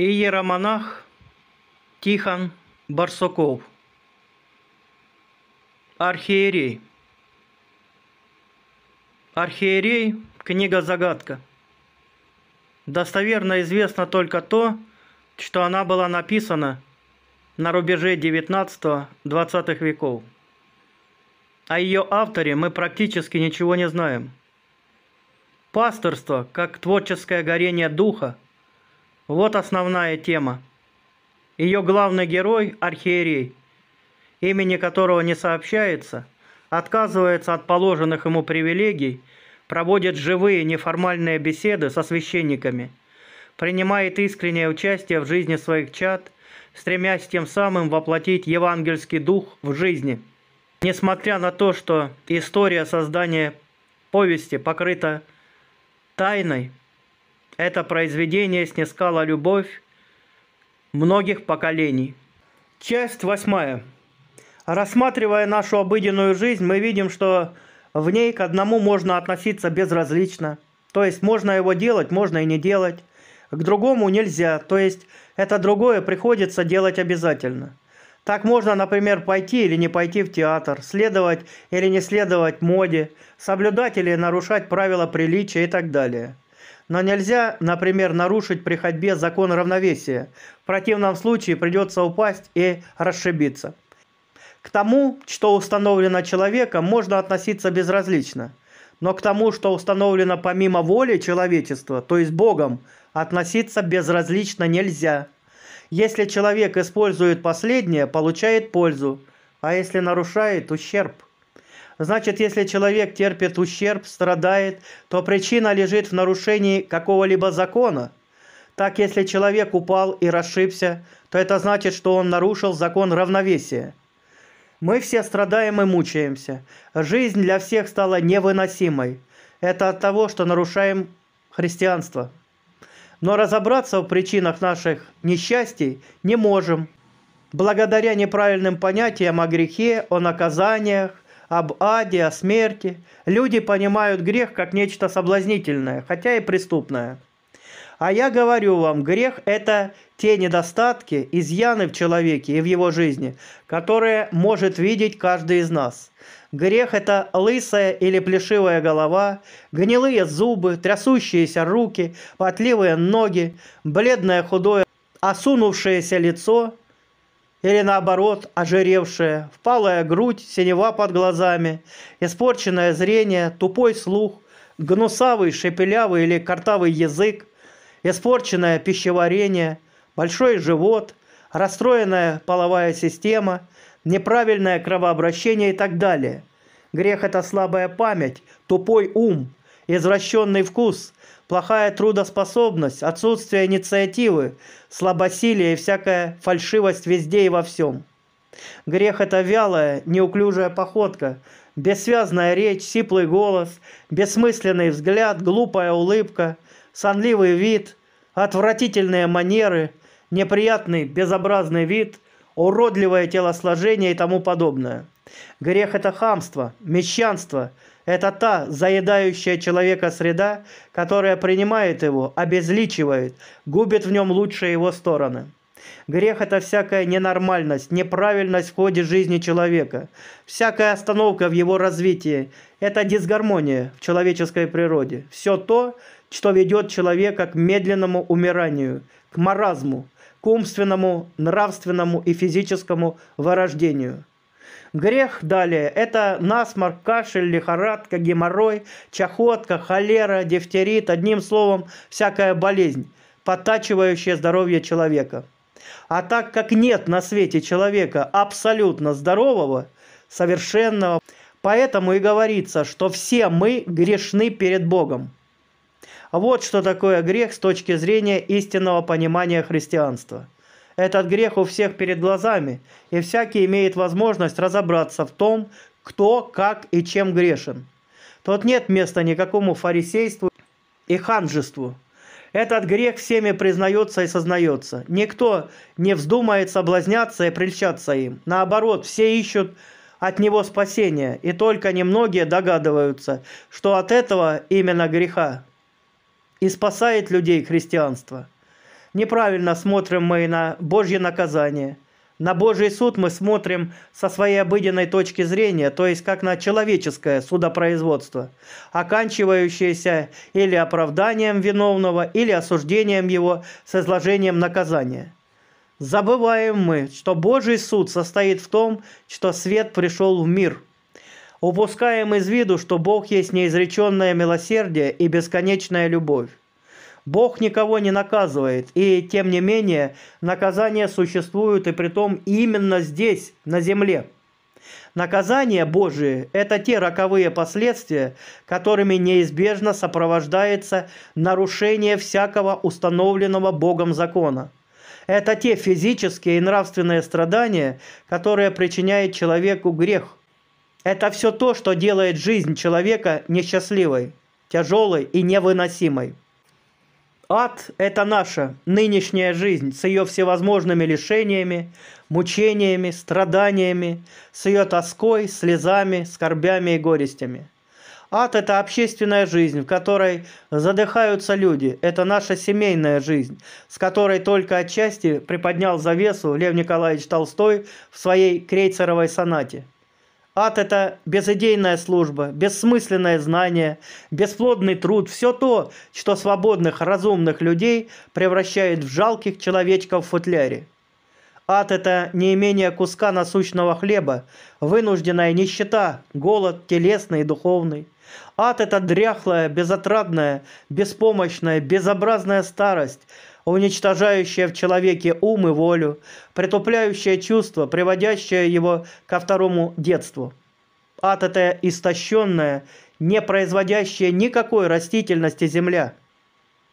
і єромонах Тихон Барсуков, архиерей. Архиерей – книга-загадка. Достоверно известно только то, что она была написана на рубеже 19-20 веков. О ее авторе мы практически ничего не знаем. Пасторство, как творческое горение духа – вот основная тема. Ее главный герой – архиерей, имени которого не сообщается, отказывается от положенных ему привилегий, проводит живые неформальные беседы со священниками, принимает искреннее участие в жизни своих чад, стремясь тем самым воплотить евангельский дух в жизни. Несмотря на то, что история создания повести покрыта тайной, это произведение снискало любовь многих поколений. Часть восьмая. Рассматривая нашу обыденную жизнь, мы видим, что в ней к одному можно относиться безразлично. То есть можно его делать, можно и не делать. К другому нельзя, то есть это другое приходится делать обязательно. Так можно, например, пойти или не пойти в театр, следовать или не следовать моде, соблюдать или нарушать правила приличия и так далее – но нельзя, например, нарушить при ходьбе закон равновесия. В противном случае придется упасть и расшибиться. К тому, что установлено человеком, можно относиться безразлично. Но к тому, что установлено помимо воли человечества, то есть Богом, относиться безразлично нельзя. Если человек использует последнее, получает пользу, а если нарушает – ущерб – Значит, если человек терпит ущерб, страдает, то причина лежит в нарушении какого-либо закона. Так, если человек упал и расшибся, то это значит, что он нарушил закон равновесия. Мы все страдаем и мучаемся. Жизнь для всех стала невыносимой. Это от того, что нарушаем христианство. Но разобраться в причинах наших несчастий не можем. Благодаря неправильным понятиям о грехе, о наказаниях, об аде, о смерти. Люди понимают грех как нечто соблазнительное, хотя и преступное. А я говорю вам, грех – это те недостатки, изъяны в человеке и в его жизни, которые может видеть каждый из нас. Грех – это лысая или плешивая голова, гнилые зубы, трясущиеся руки, потливые ноги, бледное худое осунувшееся лицо, или наоборот ожиревшая, впалая грудь, синева под глазами, испорченное зрение, тупой слух, гнусавый, шепелявый или картавый язык, испорченное пищеварение, большой живот, расстроенная половая система, неправильное кровообращение и так далее. Грех – это слабая память, тупой ум, извращенный вкус, плохая трудоспособность, отсутствие инициативы, слабосилие и всякая фальшивость везде и во всем. Грех – это вялая, неуклюжая походка, бессвязная речь, сиплый голос, бессмысленный взгляд, глупая улыбка, сонливый вид, отвратительные манеры, неприятный, безобразный вид, уродливое телосложение и тому подобное – Грех – это хамство, мещанство. Это та заедающая человека среда, которая принимает его, обезличивает, губит в нем лучшие его стороны. Грех – это всякая ненормальность, неправильность в ходе жизни человека, всякая остановка в его развитии. Это дисгармония в человеческой природе. Все то, что ведет человека к медленному умиранию, к маразму, к умственному, нравственному и физическому вырождению – Грех далее – это насморк, кашель, лихорадка, геморрой, чахотка, холера, дифтерит, одним словом, всякая болезнь, потачивающая здоровье человека. А так как нет на свете человека абсолютно здорового, совершенного, поэтому и говорится, что все мы грешны перед Богом. Вот что такое грех с точки зрения истинного понимания христианства – этот грех у всех перед глазами, и всякий имеет возможность разобраться в том, кто, как и чем грешен. Тут нет места никакому фарисейству и ханжеству. Этот грех всеми признается и сознается. Никто не вздумает соблазняться и прельщаться им. Наоборот, все ищут от него спасения, и только немногие догадываются, что от этого именно греха и спасает людей христианство неправильно смотрим мы на Божье наказание. На Божий суд мы смотрим со своей обыденной точки зрения, то есть как на человеческое судопроизводство, оканчивающееся или оправданием виновного, или осуждением его с изложением наказания. Забываем мы, что Божий суд состоит в том, что свет пришел в мир. Упускаем из виду, что Бог есть неизреченное милосердие и бесконечная любовь. Бог никого не наказывает, и тем не менее наказания существуют и притом именно здесь, на земле. Наказание Божие – это те роковые последствия, которыми неизбежно сопровождается нарушение всякого установленного Богом закона. Это те физические и нравственные страдания, которые причиняет человеку грех. Это все то, что делает жизнь человека несчастливой, тяжелой и невыносимой. Ад – это наша нынешняя жизнь с ее всевозможными лишениями, мучениями, страданиями, с ее тоской, слезами, скорбями и горестями. Ад – это общественная жизнь, в которой задыхаются люди. Это наша семейная жизнь, с которой только отчасти приподнял завесу Лев Николаевич Толстой в своей крейцеровой сонате – Ад – это безыдейная служба, бессмысленное знание, бесплодный труд, все то, что свободных, разумных людей превращает в жалких человечков в футляре. Ад – это неимение куска насущного хлеба, вынужденная нищета, голод телесный и духовный. Ад – это дряхлая, безотрадная, беспомощная, безобразная старость – Уничтожающее в человеке ум и волю, притупляющее чувства, приводящее его ко второму детству. Ад – это истощенная, не производящая никакой растительности земля.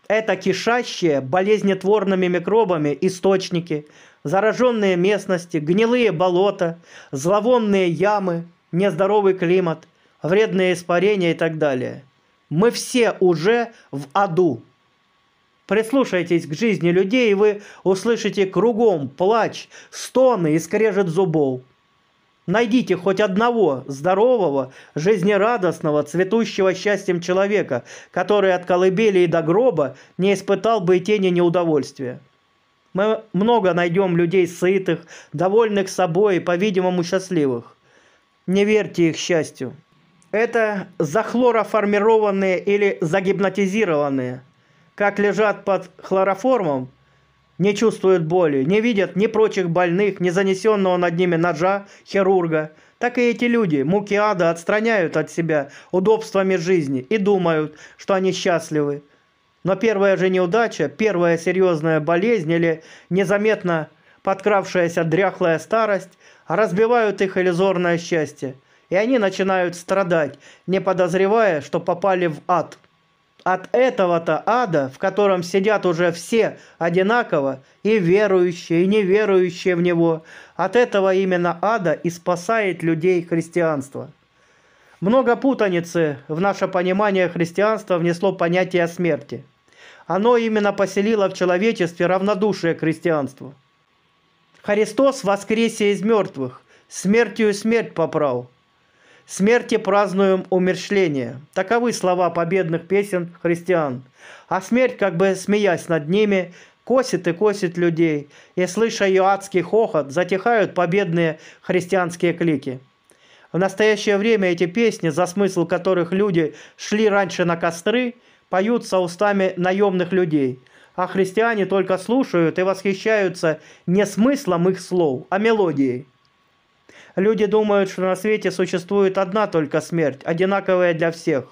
Это кишащие болезнетворными микробами источники, зараженные местности, гнилые болота, зловонные ямы, нездоровый климат, вредные испарения и так далее. Мы все уже в аду. Прислушайтесь к жизни людей, и вы услышите кругом плач, стоны и скрежет зубов. Найдите хоть одного здорового, жизнерадостного, цветущего счастьем человека, который от колыбели и до гроба не испытал бы и тени неудовольствия. Мы много найдем людей сытых, довольных собой и, по-видимому, счастливых. Не верьте их счастью. Это захлороформированные или загипнотизированные – как лежат под хлороформом, не чувствуют боли, не видят ни прочих больных, ни занесенного над ними ножа хирурга, так и эти люди муки ада отстраняют от себя удобствами жизни и думают, что они счастливы. Но первая же неудача, первая серьезная болезнь или незаметно подкравшаяся дряхлая старость разбивают их иллюзорное счастье, и они начинают страдать, не подозревая, что попали в ад – от этого-то ада, в котором сидят уже все одинаково, и верующие, и неверующие в него, от этого именно ада и спасает людей христианство. Много путаницы в наше понимание христианства внесло понятие о смерти. Оно именно поселило в человечестве равнодушие к христианству. Христос воскресе из мертвых, смертью смерть поправ – Смерти празднуем умершление. Таковы слова победных песен христиан. А смерть, как бы смеясь над ними, косит и косит людей. И, слыша ее адский хохот, затихают победные христианские клики. В настоящее время эти песни, за смысл которых люди шли раньше на костры, поются устами наемных людей, а христиане только слушают и восхищаются не смыслом их слов, а мелодией. Люди думают, что на свете существует одна только смерть, одинаковая для всех.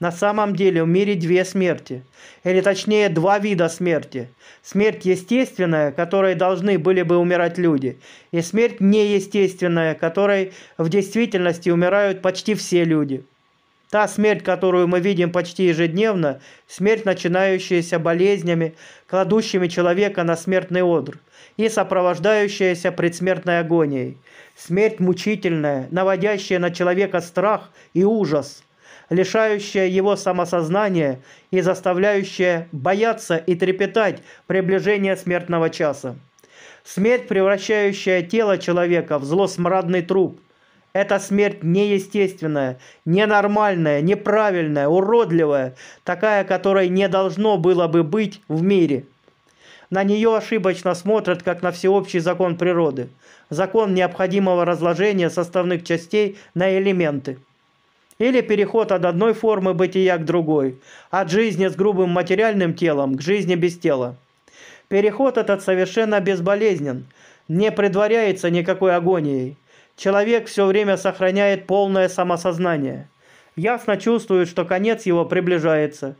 На самом деле в мире две смерти, или точнее два вида смерти. Смерть естественная, которой должны были бы умирать люди, и смерть неестественная, которой в действительности умирают почти все люди. Та смерть, которую мы видим почти ежедневно, смерть, начинающаяся болезнями, кладущими человека на смертный одр – и сопровождающаяся предсмертной агонией. Смерть мучительная, наводящая на человека страх и ужас, лишающая его самосознания и заставляющая бояться и трепетать приближения смертного часа. Смерть, превращающая тело человека в злосмрадный труп. Эта смерть неестественная, ненормальная, неправильная, уродливая, такая, которой не должно было бы быть в мире – на нее ошибочно смотрят как на всеобщий закон природы, закон необходимого разложения составных частей на элементы. Или переход от одной формы бытия к другой, от жизни с грубым материальным телом к жизни без тела. Переход этот совершенно безболезнен, не предваряется никакой агонией. Человек все время сохраняет полное самосознание. Ясно чувствует, что конец его приближается.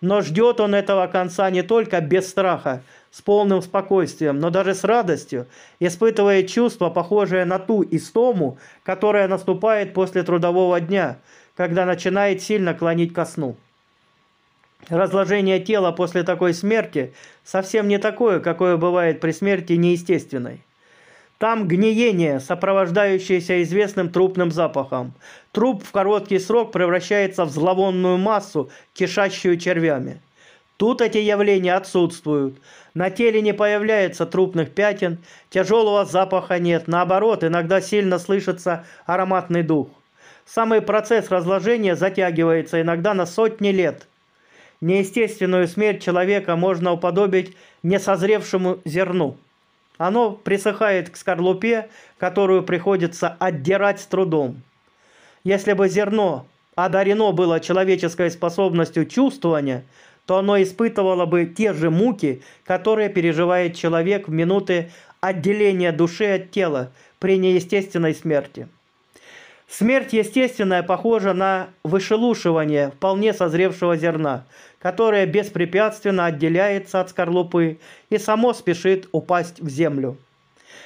Но ждет он этого конца не только без страха, с полным спокойствием, но даже с радостью, испытывая чувство, похожее на ту истому, которая наступает после трудового дня, когда начинает сильно клонить ко сну. Разложение тела после такой смерти совсем не такое, какое бывает при смерти неестественной. Там гниение, сопровождающееся известным трупным запахом. Труп в короткий срок превращается в зловонную массу, кишащую червями. Тут эти явления отсутствуют. На теле не появляется трупных пятен, тяжелого запаха нет. Наоборот, иногда сильно слышится ароматный дух. Самый процесс разложения затягивается иногда на сотни лет. Неестественную смерть человека можно уподобить несозревшему зерну. Оно присыхает к скорлупе, которую приходится отдирать с трудом. Если бы зерно одарено было человеческой способностью чувствования – то оно испытывало бы те же муки, которые переживает человек в минуты отделения души от тела при неестественной смерти. Смерть естественная похожа на вышелушивание вполне созревшего зерна, которое беспрепятственно отделяется от скорлупы и само спешит упасть в землю.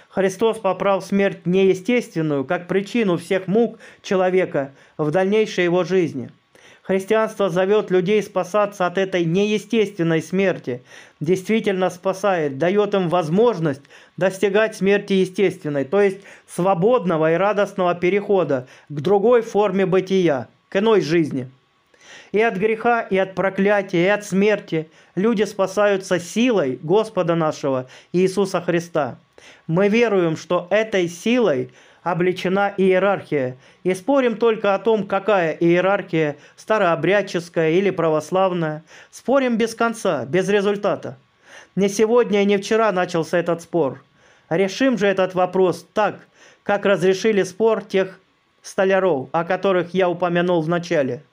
Христос поправ смерть неестественную как причину всех мук человека в дальнейшей его жизни – Христианство зовет людей спасаться от этой неестественной смерти, действительно спасает, дает им возможность достигать смерти естественной, то есть свободного и радостного перехода к другой форме бытия, к иной жизни. И от греха, и от проклятия, и от смерти люди спасаются силой Господа нашего Иисуса Христа. Мы веруем, что этой силой – обличена иерархия, и спорим только о том, какая иерархия, старообрядческая или православная. Спорим без конца, без результата. Не сегодня и не вчера начался этот спор. Решим же этот вопрос так, как разрешили спор тех столяров, о которых я упомянул в начале.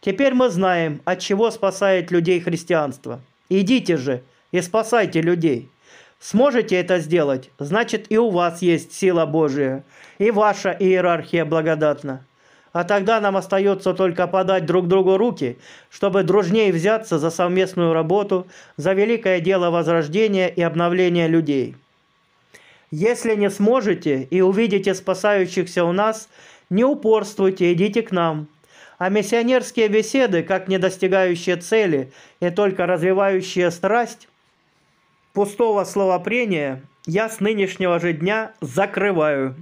Теперь мы знаем, от чего спасает людей христианство. Идите же и спасайте людей сможете это сделать, значит и у вас есть сила Божия, и ваша иерархия благодатна. А тогда нам остается только подать друг другу руки, чтобы дружнее взяться за совместную работу, за великое дело возрождения и обновления людей. Если не сможете и увидите спасающихся у нас, не упорствуйте, идите к нам. А миссионерские беседы, как не достигающие цели и только развивающие страсть, пустого словопрения я с нынешнего же дня закрываю.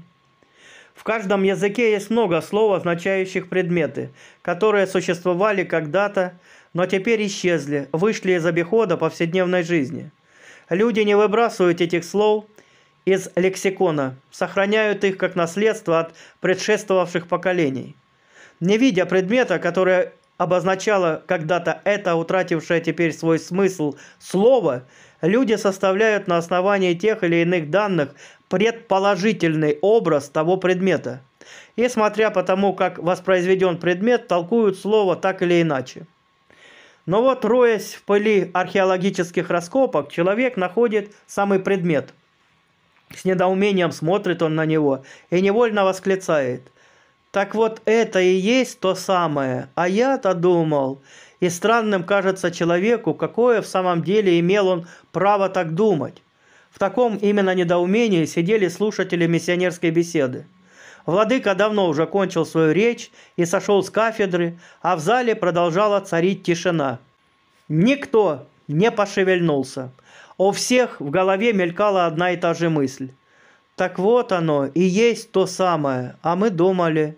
В каждом языке есть много слов, означающих предметы, которые существовали когда-то, но теперь исчезли, вышли из обихода повседневной жизни. Люди не выбрасывают этих слов из лексикона, сохраняют их как наследство от предшествовавших поколений. Не видя предмета, которое обозначало когда-то это утратившее теперь свой смысл слово, Люди составляют на основании тех или иных данных предположительный образ того предмета. И смотря по тому, как воспроизведен предмет, толкуют слово так или иначе. Но вот, роясь в пыли археологических раскопок, человек находит самый предмет. С недоумением смотрит он на него и невольно восклицает. «Так вот это и есть то самое, а я-то думал, и странным кажется человеку, какое в самом деле имел он право так думать. В таком именно недоумении сидели слушатели миссионерской беседы. Владыка давно уже кончил свою речь и сошел с кафедры, а в зале продолжала царить тишина. Никто не пошевельнулся. У всех в голове мелькала одна и та же мысль. Так вот оно и есть то самое, а мы думали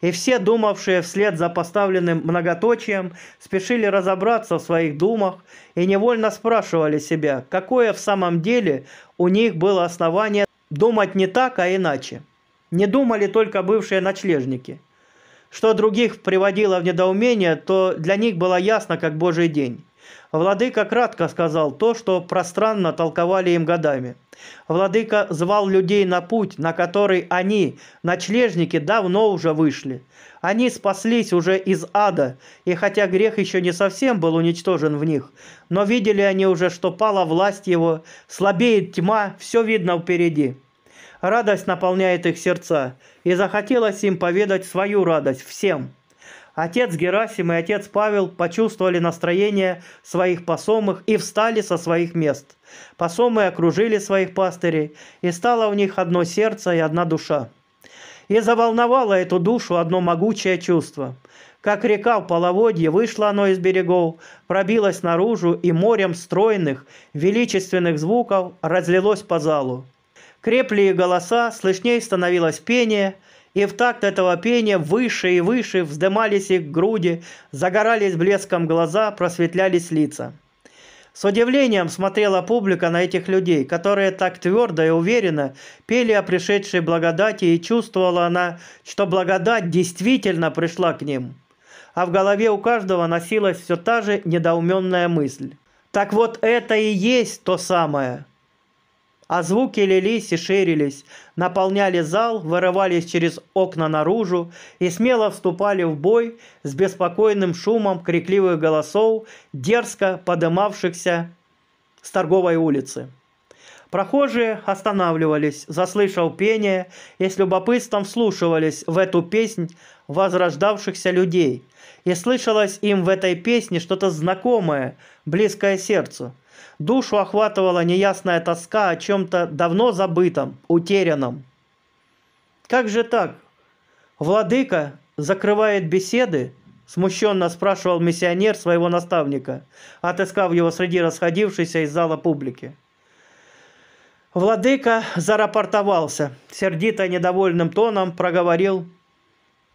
и все, думавшие вслед за поставленным многоточием, спешили разобраться в своих думах и невольно спрашивали себя, какое в самом деле у них было основание думать не так, а иначе. Не думали только бывшие ночлежники. Что других приводило в недоумение, то для них было ясно, как божий день. Владыка кратко сказал то, что пространно толковали им годами. Владыка звал людей на путь, на который они, ночлежники, давно уже вышли. Они спаслись уже из ада, и хотя грех еще не совсем был уничтожен в них, но видели они уже, что пала власть его, слабеет тьма, все видно впереди. Радость наполняет их сердца, и захотелось им поведать свою радость всем – Отец Герасим и отец Павел почувствовали настроение своих посомых и встали со своих мест. Посомы окружили своих пастырей, и стало у них одно сердце и одна душа. И заволновало эту душу одно могучее чувство. Как река в половодье, вышло оно из берегов, пробилось наружу, и морем стройных, величественных звуков разлилось по залу. Крепли голоса, слышней становилось пение – и в такт этого пения выше и выше вздымались их груди, загорались блеском глаза, просветлялись лица. С удивлением смотрела публика на этих людей, которые так твердо и уверенно пели о пришедшей благодати, и чувствовала она, что благодать действительно пришла к ним. А в голове у каждого носилась все та же недоуменная мысль. Так вот это и есть то самое – а звуки лились и ширились, наполняли зал, вырывались через окна наружу и смело вступали в бой с беспокойным шумом крикливых голосов, дерзко подымавшихся с торговой улицы. Прохожие останавливались, заслышав пение и с любопытством вслушивались в эту песнь возрождавшихся людей. И слышалось им в этой песне что-то знакомое, близкое сердцу – Душу охватывала неясная тоска о чем-то давно забытом, утерянном. «Как же так? Владыка закрывает беседы?» – смущенно спрашивал миссионер своего наставника, отыскав его среди расходившейся из зала публики. Владыка зарапортовался, сердито недовольным тоном проговорил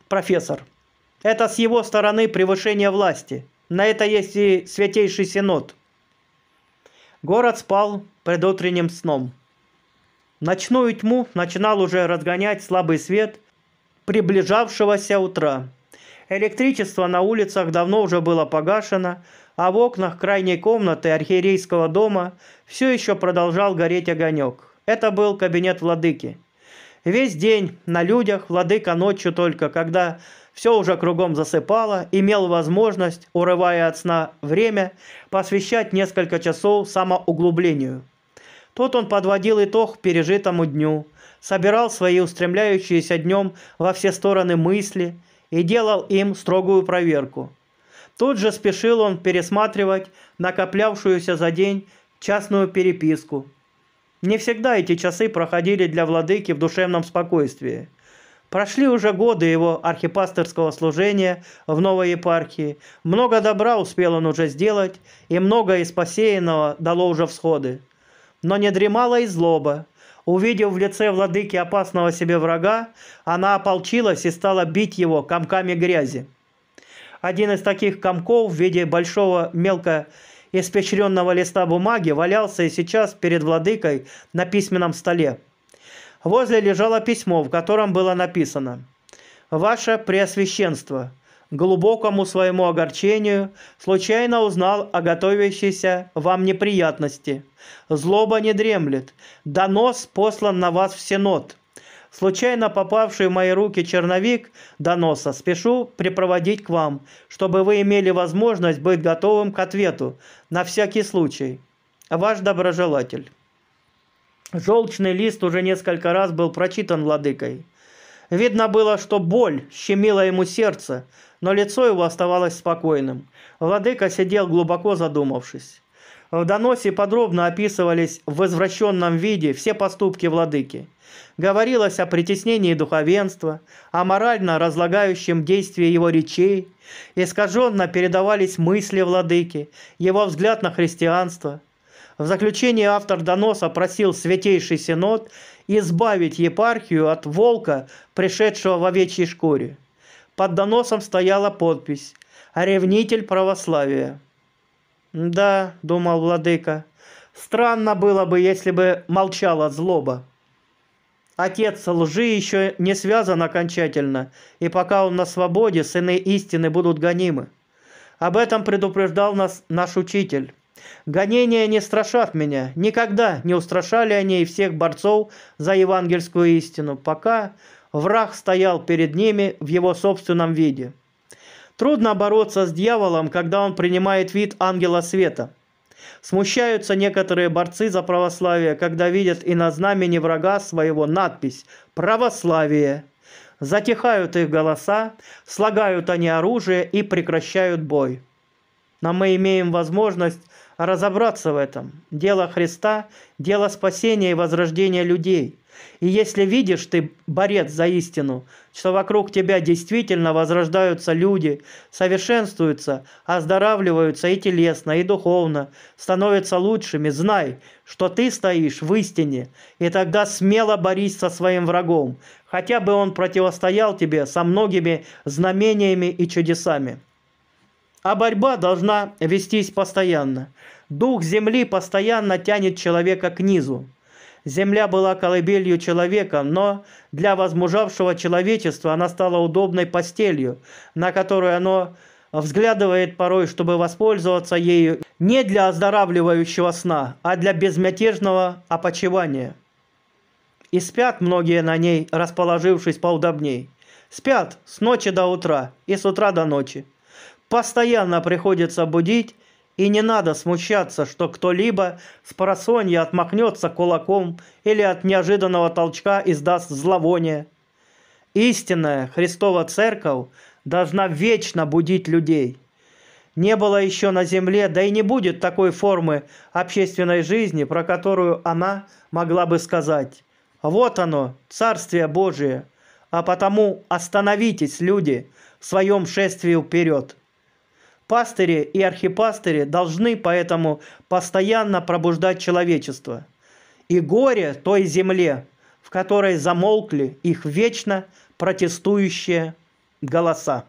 профессор. «Это с его стороны превышение власти. На это есть и Святейший Синод». Город спал предутренним сном. Ночную тьму начинал уже разгонять слабый свет приближавшегося утра. Электричество на улицах давно уже было погашено, а в окнах крайней комнаты архиерейского дома все еще продолжал гореть огонек. Это был кабинет владыки. Весь день на людях владыка ночью только, когда все уже кругом засыпало, имел возможность, урывая от сна время, посвящать несколько часов самоуглублению. Тут он подводил итог пережитому дню, собирал свои устремляющиеся днем во все стороны мысли и делал им строгую проверку. Тут же спешил он пересматривать накоплявшуюся за день частную переписку – не всегда эти часы проходили для владыки в душевном спокойствии. Прошли уже годы его архипастерского служения в новой епархии. Много добра успел он уже сделать, и многое из посеянного дало уже всходы. Но не дремала и злоба. Увидев в лице владыки опасного себе врага, она ополчилась и стала бить его комками грязи. Один из таких комков в виде большого мелкого из листа бумаги валялся и сейчас перед владыкой на письменном столе. Возле лежало письмо, в котором было написано «Ваше Преосвященство, глубокому своему огорчению случайно узнал о готовящейся вам неприятности. Злоба не дремлет, донос послан на вас в Сенот» Случайно попавший в мои руки черновик доноса спешу припроводить к вам, чтобы вы имели возможность быть готовым к ответу на всякий случай. Ваш доброжелатель. Желчный лист уже несколько раз был прочитан владыкой. Видно было, что боль щемила ему сердце, но лицо его оставалось спокойным. Владыка сидел глубоко задумавшись. В доносе подробно описывались в возвращенном виде все поступки владыки. Говорилось о притеснении духовенства, о морально разлагающем действии его речей, искаженно передавались мысли владыки, его взгляд на христианство. В заключение автор доноса просил Святейший Синод избавить епархию от волка, пришедшего в овечьей шкуре. Под доносом стояла подпись «Ревнитель православия». «Да», — думал владыка, — «странно было бы, если бы молчала злоба». Отец лжи еще не связан окончательно, и пока он на свободе, сыны истины будут гонимы. Об этом предупреждал нас наш учитель. Гонения не страшат меня, никогда не устрашали они и всех борцов за евангельскую истину, пока враг стоял перед ними в его собственном виде. Трудно бороться с дьяволом, когда он принимает вид ангела света. Смущаются некоторые борцы за православие, когда видят и на знамени врага своего надпись «Православие». Затихают их голоса, слагают они оружие и прекращают бой. Но мы имеем возможность разобраться в этом. Дело Христа – дело спасения и возрождения людей – и если видишь ты борец за истину, что вокруг тебя действительно возрождаются люди, совершенствуются, оздоравливаются и телесно, и духовно, становятся лучшими, знай, что ты стоишь в истине, и тогда смело борись со своим врагом, хотя бы он противостоял тебе со многими знамениями и чудесами. А борьба должна вестись постоянно. Дух земли постоянно тянет человека к низу. Земля была колыбелью человека, но для возмужавшего человечества она стала удобной постелью, на которую оно взглядывает порой, чтобы воспользоваться ею не для оздоравливающего сна, а для безмятежного опочивания. И спят многие на ней, расположившись поудобней. Спят с ночи до утра и с утра до ночи. Постоянно приходится будить и не надо смущаться, что кто-либо с просонья отмахнется кулаком или от неожиданного толчка издаст зловоние. Истинная Христова Церковь должна вечно будить людей. Не было еще на земле, да и не будет такой формы общественной жизни, про которую она могла бы сказать. Вот оно, Царствие Божие, а потому остановитесь, люди, в своем шествии вперед. Пастыри и архипастыри должны поэтому постоянно пробуждать человечество. И горе той земле, в которой замолкли их вечно протестующие голоса.